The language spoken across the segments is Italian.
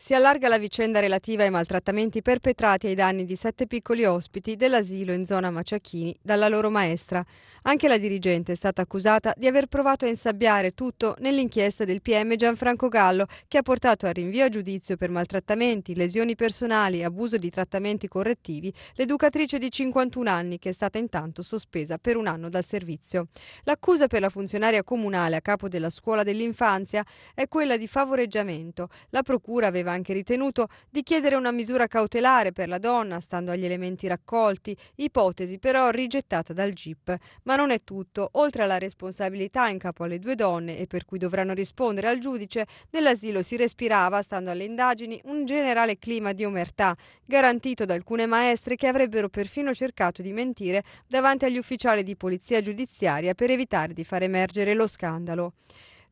Si allarga la vicenda relativa ai maltrattamenti perpetrati ai danni di sette piccoli ospiti dell'asilo in zona Maciachini dalla loro maestra. Anche la dirigente è stata accusata di aver provato a insabbiare tutto nell'inchiesta del PM Gianfranco Gallo, che ha portato al rinvio a giudizio per maltrattamenti, lesioni personali e abuso di trattamenti correttivi l'educatrice di 51 anni, che è stata intanto sospesa per un anno dal servizio. L'accusa per la funzionaria comunale a capo della scuola dell'infanzia è quella di favoreggiamento. La procura aveva aveva anche ritenuto di chiedere una misura cautelare per la donna, stando agli elementi raccolti, ipotesi però rigettata dal GIP. Ma non è tutto. Oltre alla responsabilità in capo alle due donne e per cui dovranno rispondere al giudice, nell'asilo si respirava, stando alle indagini, un generale clima di omertà, garantito da alcune maestre che avrebbero perfino cercato di mentire davanti agli ufficiali di polizia giudiziaria per evitare di far emergere lo scandalo.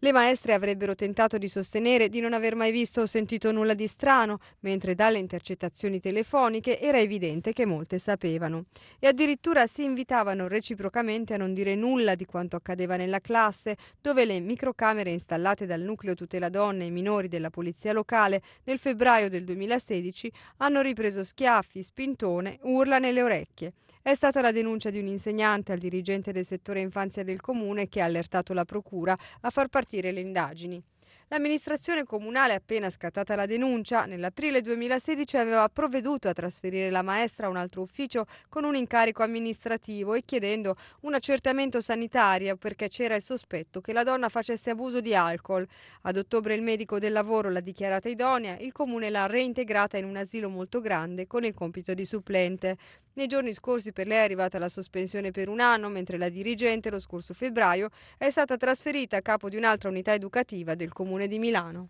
Le maestre avrebbero tentato di sostenere di non aver mai visto o sentito nulla di strano, mentre dalle intercettazioni telefoniche era evidente che molte sapevano. E addirittura si invitavano reciprocamente a non dire nulla di quanto accadeva nella classe, dove le microcamere installate dal nucleo tutela donne e minori della polizia locale nel febbraio del 2016 hanno ripreso schiaffi, spintone, urla nelle orecchie. È stata la denuncia di un insegnante al dirigente del settore infanzia del comune che ha allertato la procura a far partire partire le indagini L'amministrazione comunale, appena scattata la denuncia, nell'aprile 2016 aveva provveduto a trasferire la maestra a un altro ufficio con un incarico amministrativo e chiedendo un accertamento sanitario perché c'era il sospetto che la donna facesse abuso di alcol. Ad ottobre il medico del lavoro l'ha dichiarata idonea, il comune l'ha reintegrata in un asilo molto grande con il compito di supplente. Nei giorni scorsi per lei è arrivata la sospensione per un anno, mentre la dirigente lo scorso febbraio è stata trasferita a capo di un'altra unità educativa del comune Comune di Milano.